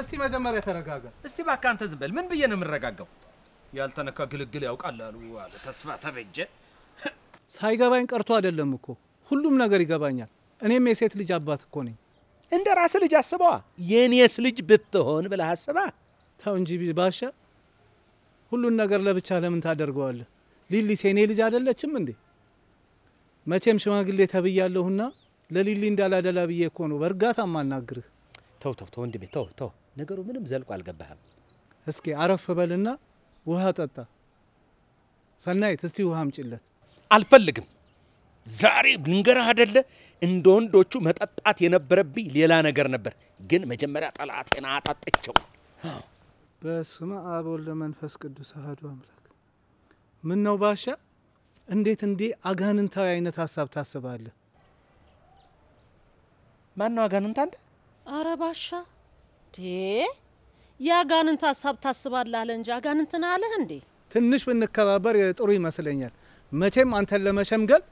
እስቲ መጀመሪያ ተረጋጋ። እስቲ እባክህ አንተ ዝም ምን ብዬ ነው የምረጋጋው? ያልተነካ ግልግል ያውቃል አሉ አለ ተስፋ ተበጀ። ሳይገባኝ ቀርቶ አይደለም እኮ ሁሉም ነገር ይገባኛል። እኔም የሴት ልጅ አባት እኮ ነኝ። እንደ ራስ ልጅ አስበዋ። የኔስ ልጅ ብትሆን ብለህ አስባ። ተው እንጂ ባሻ፣ ሁሉን ነገር ለብቻ ለምን ታደርገዋለህ? ሊሊስ የኔ ልጅ አይደለችም እንዴ? መቼም ሽማግሌ ተብያለሁና ለሊሊ እንዳላደላ ብዬ እኮ ነው በእርጋታ ማናግርህ። ተው ተው ተው ወንድሜ ተው ተው ነገሩ ምንም ዘልቆ አልገባህም። እስኪ አረፍ በልና ውሃ ጠጣ። ሰናይት እስቲ ውሃ አምጪለት። አልፈልግም። ዛሬ ልንገርህ አደለ እንደ ወንዶቹ መጠጣት የነበረብኝ ሌላ ነገር ነበር፣ ግን መጀመሪያ ጠላቴን አጠጥቼው። በስመ አብ ወወልድ ወመንፈስ ቅዱስ አሐዱ አምላክ። ምን ነው ባሻ፣ እንዴት እንዲህ አጋንንታዊ አይነት ሀሳብ ታስባለህ? ማን ነው አጋንንት አንተ? አረ ባሻ የአጋንንት ሀሳብ ታስባለህ አለ እንጂ አጋንንትን አለህ እንዴ? ትንሽ ብንከባበር ጥሩ ይመስለኛል። መቼም አንተን ለመሸምገል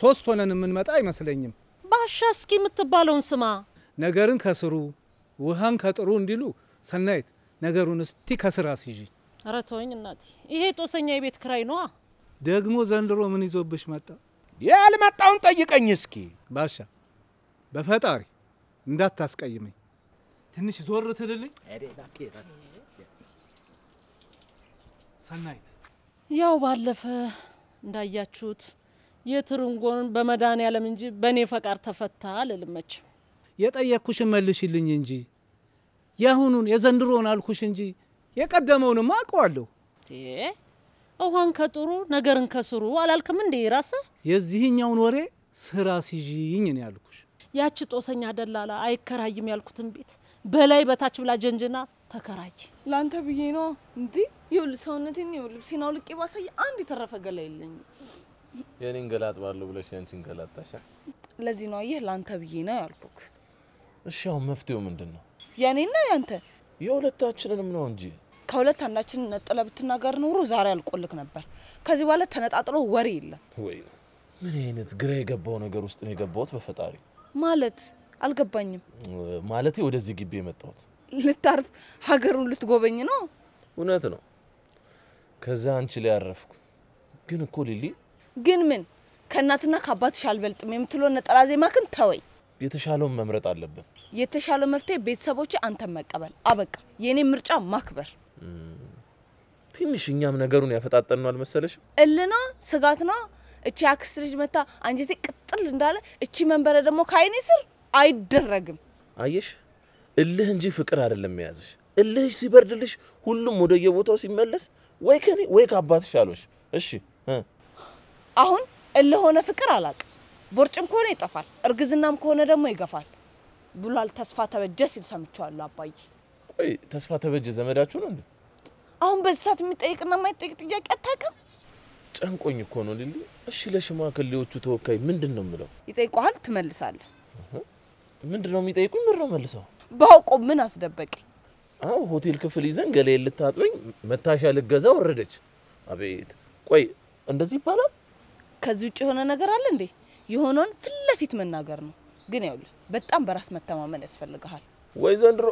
ሶስት ሆነን የምንመጣ አይመስለኝም። ባሻ እስኪ የምትባለውን ስማ። ነገርን ከስሩ ውሃን ከጥሩ እንዲሉ ሰናይት፣ ነገሩን እስቲ ከስር አስይዥ። ኧረ ተወኝ እናቴ፣ ይሄ ጦሰኛ የቤት ክራይ ነዋ። ደግሞ ዘንድሮ ምን ይዞብሽ መጣ? ያልመጣውን ጠይቀኝ እስኪ ባሻ። በፈጣሪ እንዳታስቀይመኝ። ትንሽ ዞር ትልልኝ? ሰናይት፣ ያው ባለፈ እንዳያችሁት የትርንጎን በመዳን ያለም እንጂ በእኔ ፈቃድ ተፈታ አልልመች። የጠየቅኩሽ መልሽልኝ እንጂ የአሁኑን የዘንድሮን አልኩሽ እንጂ የቀደመውንም አውቀዋለሁ። ውሃን ከጥሩ ነገርን ከስሩ አላልክም እንዴ? ራስ የዚህኛውን ወሬ ስራ ሲዥኝ ነው ያልኩሽ። ያቺ ጦሰኛ ደላላ አይከራይም ያልኩትን ቤት በላይ በታች ብላ ጀንጅና ተከራይ። ላንተ ብዬ ነው እንዲ ይሁል ሰውነቴን ይውል ልብሴን አውልቄ ባሳይ አንድ የተረፈ ገላ የለኝም። የኔን ገላ አጥባለሁ ብለሽ ያንቺን ገላ አጣሻ። ለዚህ ነው አየህ፣ ላንተ ብዬ ነው ያልኩክ። እሺ አሁን መፍትሄው ምንድን ነው? የእኔና ያንተ የሁለታችንንም ነው እንጂ ከሁለት አንዳችን ነጥለ ብትናገር ኖሮ ዛሬ አልቆልክ ነበር። ከዚህ በኋላ ተነጣጥሎ ወሬ የለም ወይ? ምን አይነት ግራ የገባው ነገር ውስጥ ነው የገባሁት በፈጣሪ ማለት አልገባኝም። ማለቴ ወደዚህ ግቢ የመጣሁት ልታርፍ፣ ሀገሩን ልትጎበኝ ነው። እውነት ነው። ከዛ አንቺ ላይ አረፍኩ። ግን እኮ ሊሊ፣ ግን ምን ከእናትና ከአባትሽ አልበልጥም የምትለው ነጠላ ዜማ ግን ተወይ። የተሻለውን መምረጥ አለብን። የተሻለው መፍትሄ ቤተሰቦች አንተን መቀበል። አበቃ። የእኔ ምርጫ ማክበር። ትንሽ እኛም ነገሩን ያፈጣጠን ነው አልመሰለሽም? እል ነው ስጋት ነው። እቺ አክስት ልጅ መታ አንጀቴ ቅጥል እንዳለ፣ እቺ መንበረ ደግሞ ከአይኔ ስር አይደረግም። አየሽ፣ እልህ እንጂ ፍቅር አይደለም የያዝሽ። እልህሽ ሲበርድልሽ ሁሉም ወደየቦታው ሲመለስ ወይ ከኔ ወይ ከአባትሽ አሎሽ። እሺ አሁን እልህ ሆነ ፍቅር አላቅም። ቦርጭም ከሆነ ይጠፋል፣ እርግዝናም ከሆነ ደግሞ ይገፋል ብሏል ተስፋ ተበጀ ሲል ሰምቼዋለሁ። አባዬ ቆይ ተስፋ ተበጀ ዘመዳችሁ ነው እንዴ? አሁን በዚህ ሰዓት የሚጠይቅና የማይጠይቅ ጥያቄ አታውቅም? ጨንቆኝ እኮ ነው ሊሊ። እሺ ለሽማግሌዎቹ ተወካይ ምንድን ነው የምለው? ይጠይቋል፣ ትመልሳለህ። ምንድን ነው የሚጠይቁኝ? ምን ነው መልሰው ባውቆ ምን አስደበቀኝ? አዎ ሆቴል ክፍል ይዘን ገሌ ልታጥበኝ መታሻ ልገዛ ወረደች። አቤት ቆይ እንደዚህ ይባላል? ከዚህ ውጭ የሆነ ነገር አለ እንዴ? የሆነውን ፊት ለፊት መናገር ነው። ግን ያውልህ በጣም በራስ መተማመን ያስፈልግሃል። ወይ ዘንድሮ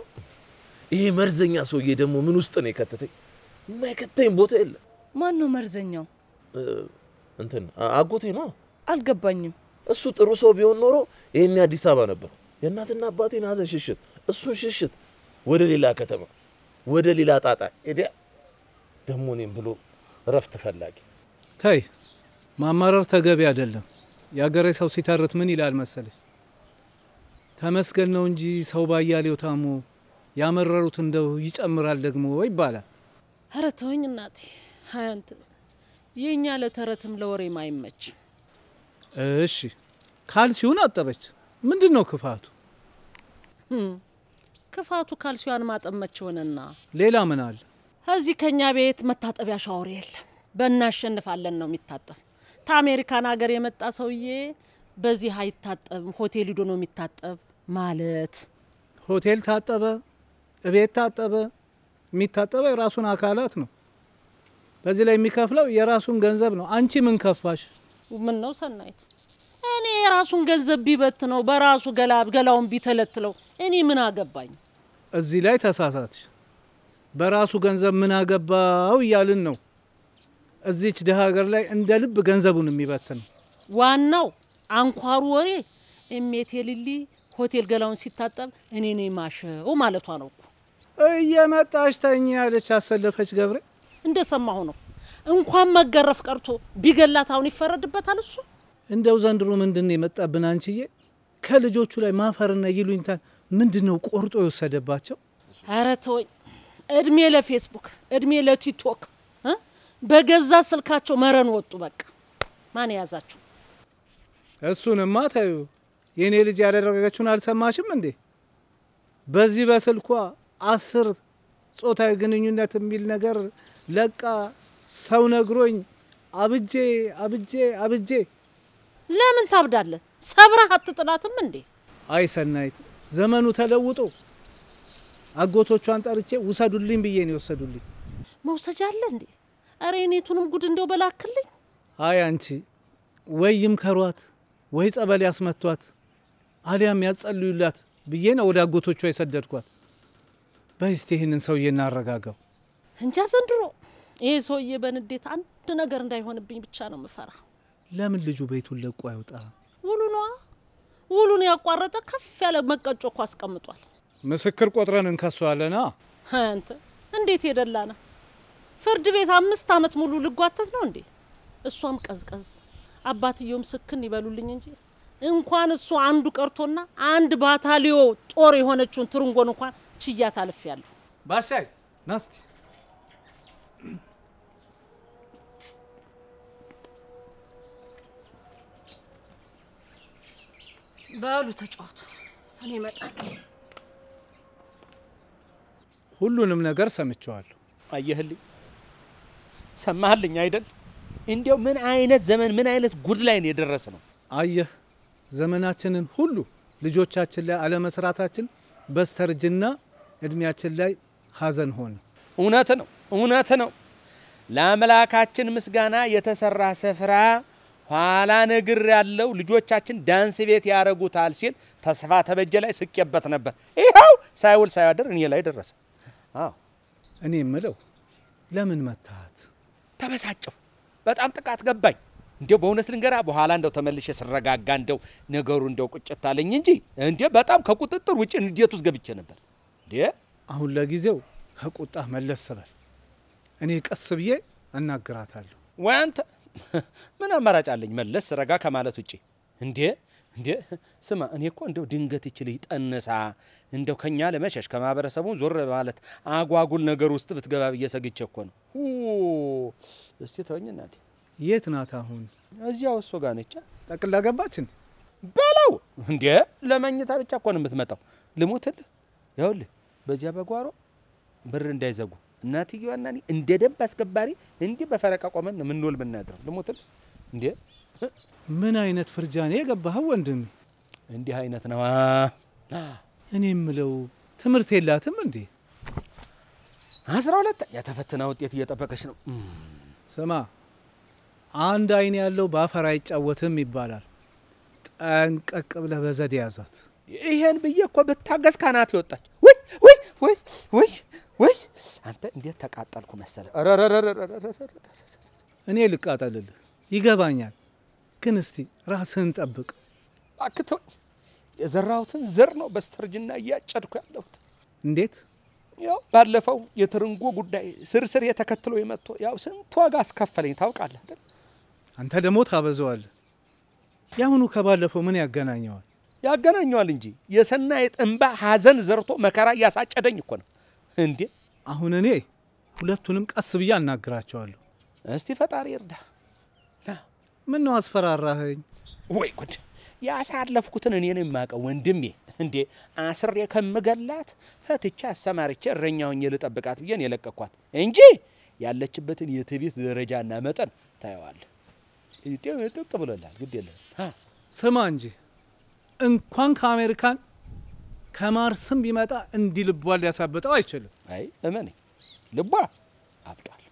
ይሄ መርዘኛ ሰውዬ ደግሞ ምን ውስጥ ነው የከተተኝ? የማይከተኝ ቦታ የለም። ማን ነው መርዘኛው? እንትን አጎቴ ነው። አልገባኝም። እሱ ጥሩ ሰው ቢሆን ኖሮ ይሄኔ አዲስ አበባ ነበር። የእናትና አባቴን ሀዘን ሽሽት፣ እሱን ሽሽት፣ ወደ ሌላ ከተማ፣ ወደ ሌላ ጣጣ ሄደ። ደግሞ እኔም ብሎ እረፍት ፈላጊ። ተይ ማማረር ተገቢ አይደለም። የአገሬ ሰው ሲተርት ምን ይላል መሰለች ተመስገን ነው እንጂ ሰው ባያሌው ታሞ ያመረሩት እንደው ይጨምራል ደግሞ ይባላል። ኧረ ተወኝ እናቴ፣ ሀያንት የእኛ ለተረትም ለወሬ ማይመች። እሺ ካልሲውን አጠበች ምንድን ነው ክፋቱ? ክፋቱ ካልሲዋን ማጠመች ሆነና ሌላ ምን አለ? እዚህ ከኛ ቤት መታጠቢያ ሻወር የለም። በእናሸንፋለን ነው የሚታጠብ። ከአሜሪካን ሀገር የመጣ ሰውዬ በዚህ አይታጠብም፣ ሆቴል ሂዶ ነው የሚታጠብ ማለት። ሆቴል ታጠበ፣ እቤት ታጠበ፣ የሚታጠበ የራሱን አካላት ነው። በዚህ ላይ የሚከፍለው የራሱን ገንዘብ ነው። አንቺ ምን ከፋሽ? ምን ነው ሰናይት እኔ የራሱን ገንዘብ ቢበት ነው በራሱ ገላውን ቢተለትለው እኔ ምን አገባኝ? እዚህ ላይ ተሳሳት። በራሱ ገንዘብ ምን አገባው እያልን ነው። እዚች ድሃ ሀገር ላይ እንደ ልብ ገንዘቡን ነው። ዋናው አንኳሩ ወሬ እሜቴ ሆቴል ገላውን ሲታጠብ እኔ ነኝ ማሸው ማለቷ ነው እኮ። እየመጣሽ ተኝ ያለች አሰለፈች ገብሬ እንደሰማሁ ነው። እንኳን መገረፍ ቀርቶ ቢገላት አሁን ይፈረድበታል እሱ እንደው ዘንድሮ ምንድን የመጣብን አንቺዬ? ከልጆቹ ላይ ማፈርና ይሉኝታል ምንድን ነው ቆርጦ የወሰደባቸው? ኧረ ተወኝ። እድሜ ለፌስቡክ፣ እድሜ ለቲክቶክ፣ በገዛ ስልካቸው መረን ወጡ። በቃ ማን የያዛቸው? እሱንማ ተዩ። የእኔ ልጅ ያደረገችውን አልሰማሽም እንዴ? በዚህ በስልኳ አስር ጾታዊ ግንኙነት የሚል ነገር ለቃ ሰው ነግሮኝ አብጄ አብጄ አብጄ ለምን ታብዳለህ? ሰብረህ አትጥላትም እንዴ? አይ ሰናይት፣ ዘመኑ ተለውጦ አጎቶቿን ጠርቼ ውሰዱልኝ ብዬ ነው የወሰዱልኝ። መውሰጃ አለ እንዴ? እረ የኔቱንም ጉድ እንደው በላክልኝ። አይ አንቺ ወይ ይምከሯት ወይ ጸበል ያስመቷት አሊያም ያጸልዩላት ብዬ ነው ወደ አጎቶቿ የሰደድኳት። በይ ይህንን ሰውዬ እናረጋጋው። እንጃ ዘንድሮ ይሄ ሰውዬ በንዴት አንድ ነገር እንዳይሆንብኝ ብቻ ነው ምፈራ። ለምን ልጁ ቤቱን ለቆ አይወጣ? ውሉ ውሉን ያቋረጠ ከፍ ያለ መቀጮ እኮ አስቀምጧል። ምስክር ቆጥረን እንከሷለና። አንተ እንዴት የደላነ ፍርድ ቤት አምስት አመት ሙሉ ልጓተት ነው እንዴ? እሷም ቀዝቀዝ አባትየውም ስክን ይበሉልኝ እንጂ እንኳን እሱ አንዱ ቀርቶና አንድ ባታሊዮ ጦር የሆነችውን ትርንጎን እንኳን ችያት አልፌያለሁ። ባሻይ ናስቲ በሉ ተጫወቱ፣ እኔ እመጣለሁ። ሁሉንም ነገር ሰምቼዋለሁ። አየህልኝ፣ ሰማህልኝ አይደል? እንዲያው ምን አይነት ዘመን ምን አይነት ጉድ ላይ ነው የደረስ ነው። አየህ ዘመናችንን ሁሉ ልጆቻችን ላይ አለመስራታችን በስተርጅና እድሜያችን ላይ ሀዘን ሆነ። እውነት ነው፣ እውነት ነው። ለአምላካችን ምስጋና የተሰራ ስፍራ ኋላ ነግር ያለው ልጆቻችን ዳንስ ቤት ያረጉታል ሲል ተስፋ ተበጀ ላይ ስቄበት ነበር። ይኸው ሳይውል ሳያደር እኔ ላይ ደረሰ። አዎ እኔ የምለው ለምን መታት? ተበሳጨው በጣም ጥቃት ገባኝ። እንዲው በእውነት ልንገራ፣ በኋላ እንደው ተመልሼ ስረጋጋ እንደው ነገሩ እንደው ቁጭት አለኝ እንጂ እንዲ በጣም ከቁጥጥር ውጭ ንዴት ውስጥ ገብቼ ነበር። አሁን ለጊዜው ከቁጣ መለስ ስበል፣ እኔ ቀስ ብዬ እናግራታለሁ። ወይ አንተ ምን አማራጭ አለኝ? መለስ ረጋ ከማለት ውጭ እንዴ እንዴ ስማ፣ እኔ እኮ እንደው ድንገት ይች ልጅ እንደው ከኛ ለመሸሽ ከማህበረሰቡ ዞር ማለት አጓጉል ነገር ውስጥ ብትገባ ብዬ ሰግቼ እኮ ነው። እስቲ ተወኝ እናቴ። የት ናት አሁን? እዚያው እሱ ጋር ነች። ጠቅላ ገባችን በለው እንዴ። ለመኝታ ብቻ እኮ ነው የምትመጣው። ልሙትልህ፣ ይኸውልህ በዚያ በጓሮ ብር እንዳይዘጉ እናትየዋና እኔ እንደ ደንብ አስከባሪ እንዲህ በፈረቃ ቆመን የምንውል ብናድር ልሞትም እንዴ! ምን አይነት ፍርጃ ነው የገባኸው ወንድም? እንዲህ አይነት ነዋ። እኔ የምለው ትምህርት የላትም እንዴ? አስራ ሁለት የተፈትና ውጤት እየጠበቀች ነው። ስማ፣ አንድ አይን ያለው በአፈር አይጫወትም ይባላል። ጠንቀቅ ብለህ በዘዴ ያዟት። ይሄን ብዬ እኮ ብታገዝ ካናት ይወጣች። ወይ ወይ ወይ ወይ ወይ እንዴት ተቃጠልኩ መሰለ። እኔ ልቃጠልልህ ይገባኛል፣ ግን እስቲ ራስህን ጠብቅ። አክተው የዘራሁትን ዘር ነው በስተርጅና እያጨድኩ ያለሁት። እንዴት? ያው ባለፈው የትርንጎ ጉዳይ ስርስር የተከትሎ የመጥቶ ያው ስንት ዋጋ አስከፈለኝ ታውቃለህ። አንተ ደግሞ ታበዘዋለህ። የአሁኑ ከባለፈው ምን ያገናኘዋል? ያገናኘዋል እንጂ የሰናይት እንባ ሀዘን ዘርቶ መከራ እያሳጨደኝ እኮ ነው እንዴ አሁን እኔ ሁለቱንም ቀስ ብዬ አናግራቸዋለሁ። እስቲ ፈጣሪ እርዳ። ምን ነው አስፈራራኸኝ? ወይ ጉድ! ያሳለፍኩትን እኔ ነው የማውቀው ወንድሜ። እንዴ አስሬ ከምገላት ፈትቻ አሰማርቼ እረኛ የልጠብቃት ልጠብቃት ብዬን የለቀኳት እንጂ ያለችበትን የትቢት ደረጃና መጠን ታየዋለህ። ጥቅ ብሎላል። ግድ የለም። ስማ እንጂ እንኳን ከአሜሪካን ስም ቢመጣ እንዲህ ልቧ ሊያሳብጠው አይችልም። አይ እመኔ ልቧ አብጧል።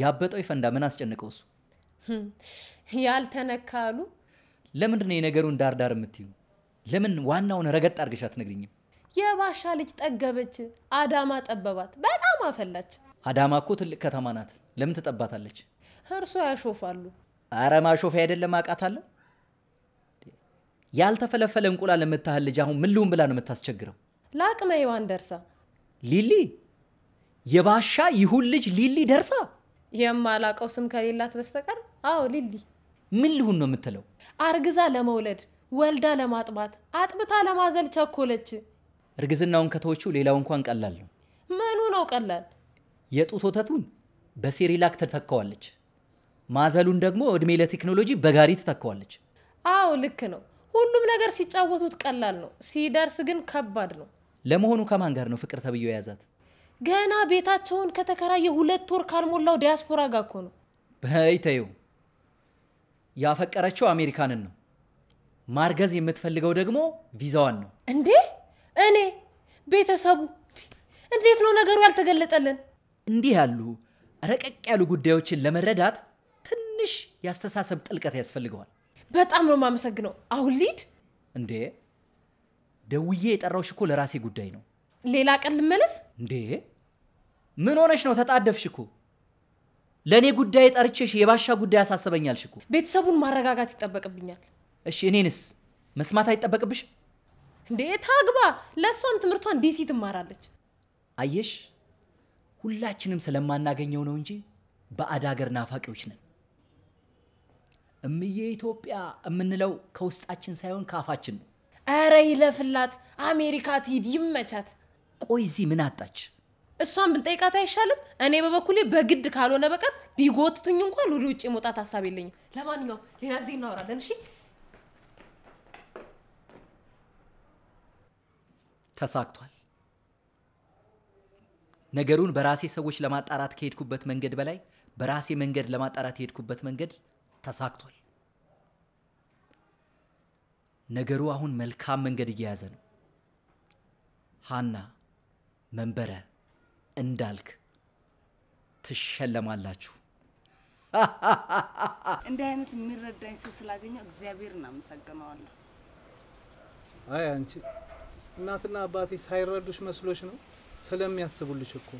ያበጠው ይፈንዳ፣ ምን አስጨንቀው እሱ ያልተነካሉ? አሉ። ለምንድን ነው የነገሩን ዳርዳር የምትዩ? ለምን ዋናውን ረገጥ አድርገሽ አትነግሪኝም? የባሻ ልጅ ጠገበች፣ አዳማ ጠበባት፣ በጣም አፈላች። አዳማ እኮ ትልቅ ከተማ ናት። ለምን ትጠባታለች? እርሶ ያሾፋሉ። አረ ማሾፊያ አይደለም አውቃታለሁ። ያልተፈለፈለ እንቁላል የምታህል ልጅ አሁን ምን ልሁን ብላ ነው የምታስቸግረው? ለአቅመ ሔዋን ደርሳ ሊሊ የባሻ ይሁን ልጅ ሊሊ ደርሳ የማላቀው ስም ከሌላት በስተቀር አዎ፣ ሊሊ ምን ልሁን ነው የምትለው? አርግዛ ለመውለድ ወልዳ ለማጥባት አጥብታ ለማዘል ቸኮለች። እርግዝናውን ከተወችው ሌላው እንኳን ቀላል ነው። ምኑ ነው ቀላል? የጡት ወተቱን በሴሪላክ ትተካዋለች ማዘሉን ደግሞ እድሜ ለቴክኖሎጂ በጋሪ ትተካዋለች። አዎ ልክ ነው። ሁሉም ነገር ሲጫወቱት ቀላል ነው፣ ሲደርስ ግን ከባድ ነው። ለመሆኑ ከማን ጋር ነው ፍቅር ተብዬ የያዛት? ገና ቤታቸውን ከተከራየ ሁለት ወር ካልሞላው ዲያስፖራ ጋር እኮ ነው። በይ ተይው። ያፈቀረችው አሜሪካንን ነው። ማርገዝ የምትፈልገው ደግሞ ቪዛዋን ነው። እንዴ እኔ ቤተሰቡ እንዴት ነው ነገሩ ያልተገለጠልን? እንዲህ ያሉ ረቀቅ ያሉ ጉዳዮችን ለመረዳት ትንሽ የአስተሳሰብ ጥልቀት ያስፈልገዋል። በጣም ነው የማመሰግነው። አሁን ሊድ እንዴ ደውዬ የጠራውሽ እኮ ለራሴ ጉዳይ ነው። ሌላ ቀን ልመለስ እንዴ? ምን ሆነሽ ነው? ተጣደፍሽ እኮ ለእኔ ጉዳይ ጠርቼሽ የባሻ ጉዳይ ያሳስበኛል ሽኮ። ቤተሰቡን ማረጋጋት ይጠበቅብኛል። እሺ እኔንስ መስማት አይጠበቅብሽ እንዴ? ታግባ። ለእሷም ትምህርቷን ዲሲ ትማራለች። አየሽ፣ ሁላችንም ስለማናገኘው ነው እንጂ በአድ ሀገር ናፋቂዎች ነን። እምዬ ኢትዮጵያ የምንለው ከውስጣችን ሳይሆን ካፋችን ነው። ኧረ ይለፍላት፣ አሜሪካ ትሂድ፣ ይመቻት። ቆይ እዚህ ምን አጣች? እሷን ብንጠይቃት አይሻልም? እኔ በበኩሌ በግድ ካልሆነ በቀር ቢጎትቱኝ እንኳን ወደ ውጭ መውጣት ሀሳብ የለኝም። ለማንኛውም ሌላ ጊዜ እናወራለን። እሺ፣ ተሳክቷል። ነገሩን በራሴ ሰዎች ለማጣራት ከሄድኩበት መንገድ በላይ በራሴ መንገድ ለማጣራት የሄድኩበት መንገድ ተሳክቷል። ነገሩ አሁን መልካም መንገድ እየያዘ ነው። ሀና መንበረ እንዳልክ ትሸለማላችሁ። እንዲህ አይነት የሚረዳኝ ሰው ስላገኘው እግዚአብሔር እናመሰግነዋለሁ። አይ አንቺ እናትና አባቴ ሳይረዱሽ መስሎች ነው? ስለሚያስቡልሽ እኮ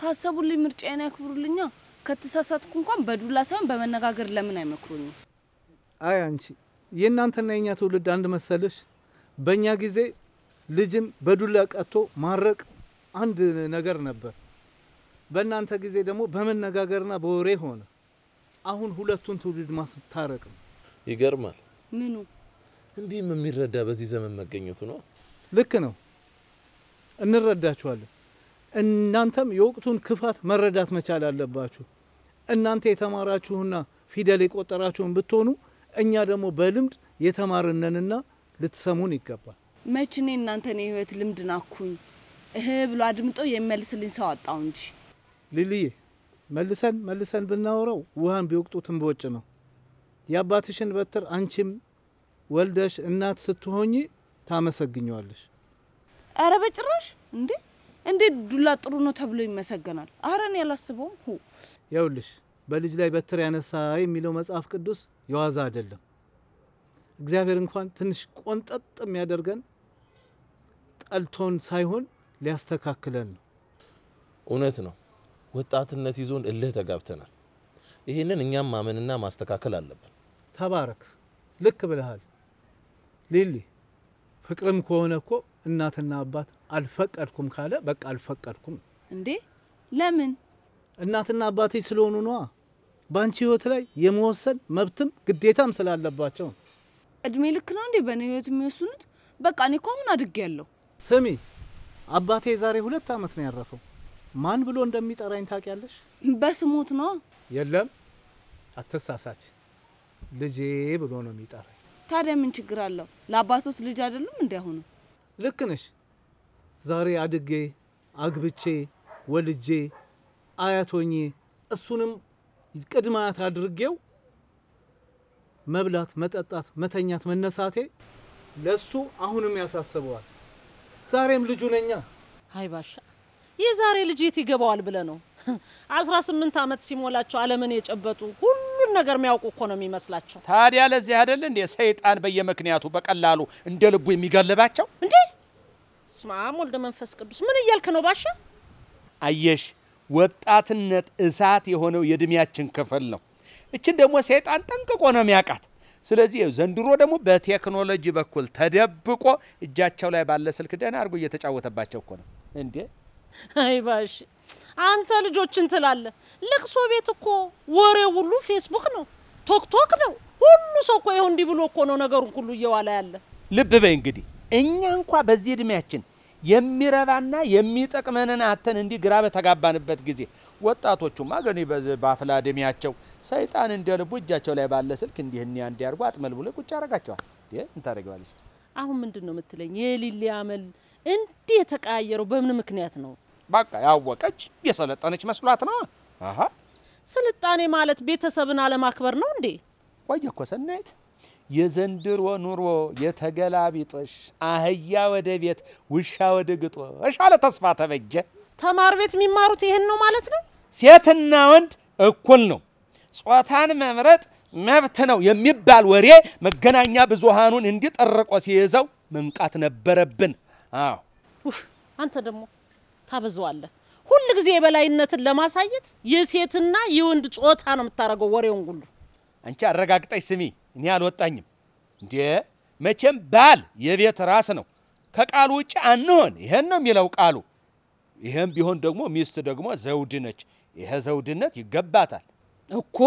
ካሰቡልኝ ምርጫዬን ያክብሩልኛ። ከተሳሳትኩ እንኳን በዱላ ሳይሆን በመነጋገር ለምን አይመክሩኝም? አይ አንቺ የእናንተና የኛ ትውልድ አንድ መሰለሽ? በእኛ ጊዜ ልጅን በዱላ ቀጥቶ ማረቅ አንድ ነገር ነበር። በእናንተ ጊዜ ደግሞ በመነጋገርና በወሬ ሆነ። አሁን ሁለቱን ትውልድ ማስታረቅ ነው። ይገርማል። ምኑ እንዲህም የሚረዳ በዚህ ዘመን መገኘቱ ነው። ልክ ነው። እንረዳችኋለን። እናንተም የወቅቱን ክፋት መረዳት መቻል አለባችሁ። እናንተ የተማራችሁና ፊደል የቆጠራችሁን ብትሆኑ እኛ ደግሞ በልምድ የተማርነንና ልትሰሙን ይገባል። መች እኔ እናንተን የህይወት ልምድ ናኩኝ እህ ብሎ አድምጦ የሚመልስልኝ ሰው አጣው እንጂ ልልዬ፣ መልሰን መልሰን ብናወራው ውሃን ቢወቅጡት እምቦጭ ነው። የአባትሽን በትር አንቺም ወልደሽ እናት ስትሆኝ ታመሰግኘዋለሽ። ኧረ በጭራሽ እንዴ! እንዴት ዱላ ጥሩ ነው ተብሎ ይመሰገናል? አረን ያላስበውም። ሁ ይኸውልሽ፣ በልጅ ላይ በትር ያነሳ የሚለው መጽሐፍ ቅዱስ የዋዛ አይደለም። እግዚአብሔር እንኳን ትንሽ ቆንጠጥ የሚያደርገን ጠልቶን ሳይሆን ሊያስተካክለን ነው። እውነት ነው። ወጣትነት ይዞን እልህ ተጋብተናል። ይህንን እኛም ማመንና ማስተካከል አለብን። ተባረክ። ልክ ብለሃል ሊሊ። ፍቅርም ከሆነ እኮ እናትና አባት አልፈቀድኩም ካለ በቃ አልፈቀድኩም። እንዴ ለምን? እናትና አባቴ ስለሆኑ ነዋ። በአንቺ ህይወት ላይ የመወሰን መብትም ግዴታም ስላለባቸው እድሜ ልክ ነው እንዴ በእኔ ህይወት የሚወስኑት? በቃ እኔ እኮ አሁን አድጌያለሁ። ስሚ አባቴ የዛሬ ሁለት ዓመት ነው ያረፈው። ማን ብሎ እንደሚጠራኝ ታውቂያለሽ? በስሞት ነው። የለም አትሳሳች፣ ልጄ ብሎ ነው የሚጠራ ታዲያ ምን ችግር አለው? ለአባቶት ልጅ አይደሉም እንዲ አሁኑ? ልክ ነሽ። ዛሬ አድጌ አግብቼ ወልጄ አያቶኜ እሱንም ቅድመ አያት አድርጌው መብላት፣ መጠጣት፣ መተኛት፣ መነሳቴ ለሱ አሁንም ያሳስበዋል። ዛሬም ልጁ ነኛ። አይ ባሻ፣ የዛሬ ልጅ የት ይገባዋል ብለ ነው አስራ ስምንት አመት ሲሞላቸው አለምን የጨበጡ ሁሉ ሁሉን ነገር የሚያውቁ እኮ ነው የሚመስላቸው። ታዲያ ለዚህ አይደል እንዴ ሰይጣን በየምክንያቱ በቀላሉ እንደ ልቡ የሚገልባቸው? እንዴ ስመ አብ ወልደ መንፈስ ቅዱስ ምን እያልክ ነው ባሻ? አየሽ ወጣትነት እሳት የሆነው የእድሜያችን ክፍል ነው። እችን ደግሞ ሰይጣን ጠንቅቆ ነው የሚያውቃት። ስለዚህ ዘንድሮ ደግሞ በቴክኖሎጂ በኩል ተደብቆ እጃቸው ላይ ባለ ስልክ ደህና አድርጎ እየተጫወተባቸው እኮ ነው እንዴ። አይ ባሽ አንተ ልጆችን ትላለህ። ለቅሶ ቤት እኮ ወሬ ሁሉ ፌስቡክ ነው፣ ቶክቶክ ነው። ሁሉ ሰው እኮ ይኸው እንዲህ ብሎ እኮ ነው ነገሩን ሁሉ እየዋላ ያለ። ልብ በይ እንግዲህ እኛ እንኳ በዚህ እድሜያችን የሚረባና የሚጠቅመንን አተን እንዲህ ግራ በተጋባንበት ጊዜ ወጣቶቹማ ግን በአፍላ እድሜያቸው ሰይጣን እንደ ልቡ እጃቸው ላይ ባለ ስልክ እንዲህ አንድ እንዲያርጉ አጥመል ብሎ ቁጭ ያደርጋቸዋል። እንታደርገዋለች። አሁን ምንድን ነው የምትለኝ? የሊሊ አመል እንዲህ የተቀያየረው በምን ምክንያት ነው? በቃ ያወቀች የሰለጠነች መስሏት ነው። አሀ ስልጣኔ ማለት ቤተሰብን አለማክበር ነው እንዴ? ቆየ እኮ ሰናይት፣ የዘንድሮ ኑሮ የተገላቢጦሽ አህያ ወደ ቤት ውሻ ወደ ግጦሽ አለ ተስፋ ተበጀ። ተማር ቤት የሚማሩት ይህን ነው ማለት ነው። ሴትና ወንድ እኩል ነው፣ ጾታን መምረጥ መብት ነው የሚባል ወሬ መገናኛ ብዙሃኑን እንዲጠርቆ ሲይዘው መንቃት ነበረብን። አዎ አንተ ደግሞ ታበዛዋለህ። ሁል ጊዜ የበላይነትን ለማሳየት የሴትና የወንድ ጾታ ነው የምታደርገው ወሬውን ሁሉ። አንቺ አረጋግጠሽ ስሚ፣ እኔ አልወጣኝም እንዴ። መቼም ባል የቤት ራስ ነው። ከቃሉ ውጭ አንሆን፣ ይሄን ነው የሚለው ቃሉ። ይሄም ቢሆን ደግሞ ሚስት ደግሞ ዘውድ ነች። ይሄ ዘውድነት ይገባታል እኮ።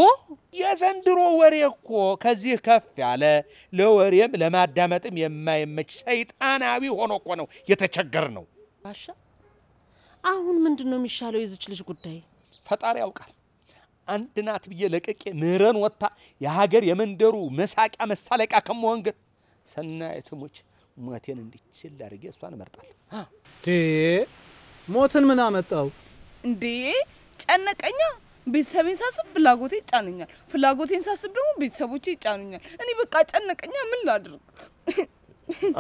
የዘንድሮ ወሬ እኮ ከዚህ ከፍ ያለ ለወሬም ለማዳመጥም የማይመች ሰይጣናዊ ሆኖ እኮ ነው የተቸገር ነው ባሻ አሁን ምንድን ነው የሚሻለው? የዚች ልጅ ጉዳይ ፈጣሪ ያውቃል። አንድ ናት ብዬ ለቅቄ ምረን ወጥታ የሀገር የመንደሩ መሳቂያ መሳለቂያ ከመሆን ግን ሰናይትሙች ሞቴን እንዲችል አድርጌ እሷን እመርጣለሁ። ሞትን ምን አመጣው እንዴ? ጨነቀኛ። ቤተሰቤን ሳስብ ፍላጎቴ ይጫኑኛል፣ ፍላጎቴን ሳስብ ደግሞ ቤተሰቦቼ ይጫኑኛል። እኔ በቃ ጨነቀኛ፣ ምን ላድርግ?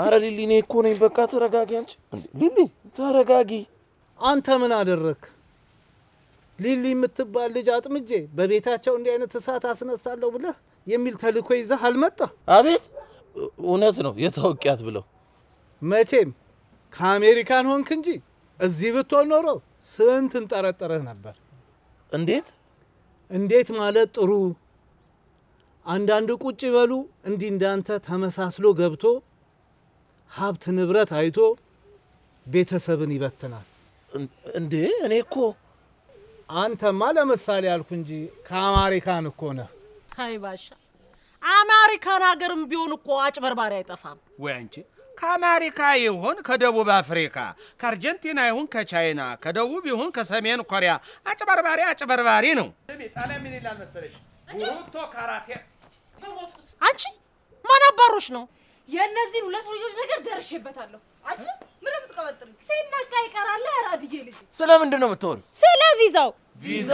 አረ ሊሊ፣ እኔ እኮ ነኝ። በቃ ተረጋጊ አንቺ። ሊሊ ተረጋጊ። አንተ ምን አደረክ? ሊሊ የምትባል ልጅ አጥምጄ በቤታቸው እንዲህ አይነት እሳት አስነሳለሁ ብለህ የሚል ተልእኮ ይዘህ አልመጣ። አቤት እውነት ነው የታወቂያት ብለው መቼም ከአሜሪካን ሆንክ እንጂ እዚህ ብትሆን ኖሮ ስንት እንጠረጠረህ ነበር። እንዴት እንዴት ማለት ጥሩ አንዳንድ ቁጭ በሉ እንዲህ እንዳንተ ተመሳስሎ ገብቶ ሀብት ንብረት አይቶ ቤተሰብን ይበትናል። እንዴ እኔ እኮ አንተማ ለምሳሌ አልኩ እንጂ ከአማሪካን እኮ ነህ። አይ ባሻ አሜሪካን ሀገርም ቢሆን እኮ አጭበርባሪ አይጠፋም ወይ አንቺ? ከአሜሪካ ይሁን ከደቡብ አፍሪካ፣ ከአርጀንቲና ይሁን ከቻይና፣ ከደቡብ ይሁን ከሰሜን ኮሪያ አጭበርባሪ አጭበርባሪ ነው። ጣሊያ ምን ይላል መሰለሽ? ቡሩቶ ካራቴ። አንቺ ማን አባሮሽ ነው? የእነዚህን ሁለት ልጆች ነገር ደርሼበታለሁ። አንቺ ምን የምትቀበጥሪኝ? ሲነቃ ይቀራል። አራድዬ ልጅ ስለምንድን ነው የምታወሪው? ስለ ቪዛው ቪዛ